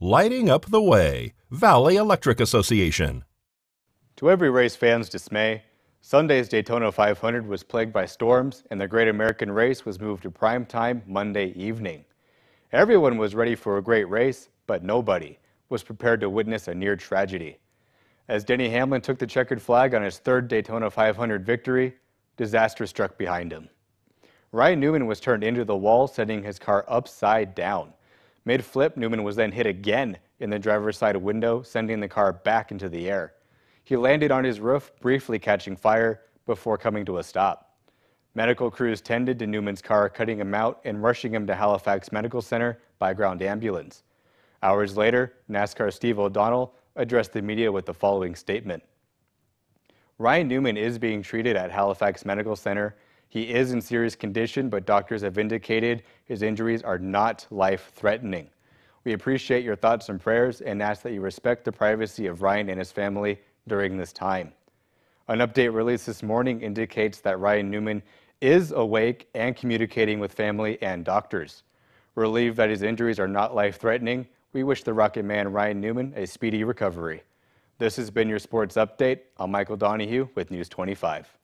Lighting up the way, Valley Electric Association. To every race fan's dismay, Sunday's Daytona 500 was plagued by storms and the Great American Race was moved to prime time Monday evening. Everyone was ready for a great race, but nobody was prepared to witness a near tragedy. As Denny Hamlin took the checkered flag on his third Daytona 500 victory, disaster struck behind him. Ryan Newman was turned into the wall, sending his car upside down. Mid flip, Newman was then hit again in the driver's side window, sending the car back into the air. He landed on his roof, briefly catching fire before coming to a stop. Medical crews tended to Newman's car, cutting him out and rushing him to Halifax Medical Center by ground ambulance. Hours later, NASCAR Steve O'Donnell addressed the media with the following statement Ryan Newman is being treated at Halifax Medical Center he is in serious condition, but doctors have indicated his injuries are not life threatening. We appreciate your thoughts and prayers and ask that you respect the privacy of Ryan and his family during this time. An update released this morning indicates that Ryan Newman is awake and communicating with family and doctors. Relieved that his injuries are not life threatening, we wish the Rocket Man Ryan Newman a speedy recovery. This has been your sports update. I'm Michael Donahue with News 25.